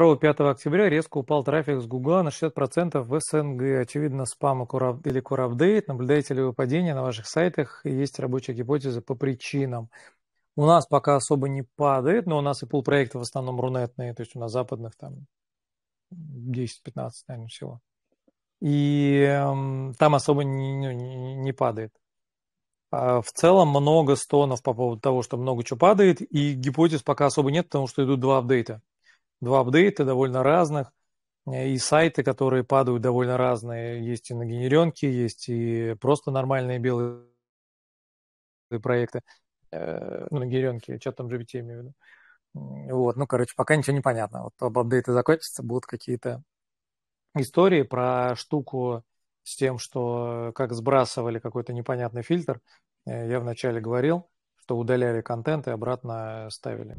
2-5 октября резко упал трафик с Гугла на 60% в СНГ. Очевидно, спам или корабдейт. Наблюдаете ли вы падение на ваших сайтах? Есть рабочая гипотеза по причинам. У нас пока особо не падает, но у нас и пул проектов в основном рунетные, то есть у нас западных там 10-15, наверное, всего. И э, там особо не, не, не падает. А в целом много стонов по поводу того, что много чего падает, и гипотез пока особо нет, потому что идут два апдейта два апдейта довольно разных, э, и сайты, которые падают довольно разные. Есть и на генеренке, есть и просто нормальные белые проекты. Э, ну, на генеренке, что там GBT имею в виду. Вот, ну, короче, пока ничего не понятно. Вот об апдейты закончатся, будут какие-то истории про штуку с тем, что как сбрасывали какой-то непонятный фильтр. Э, я вначале говорил, что удаляли контент и обратно ставили.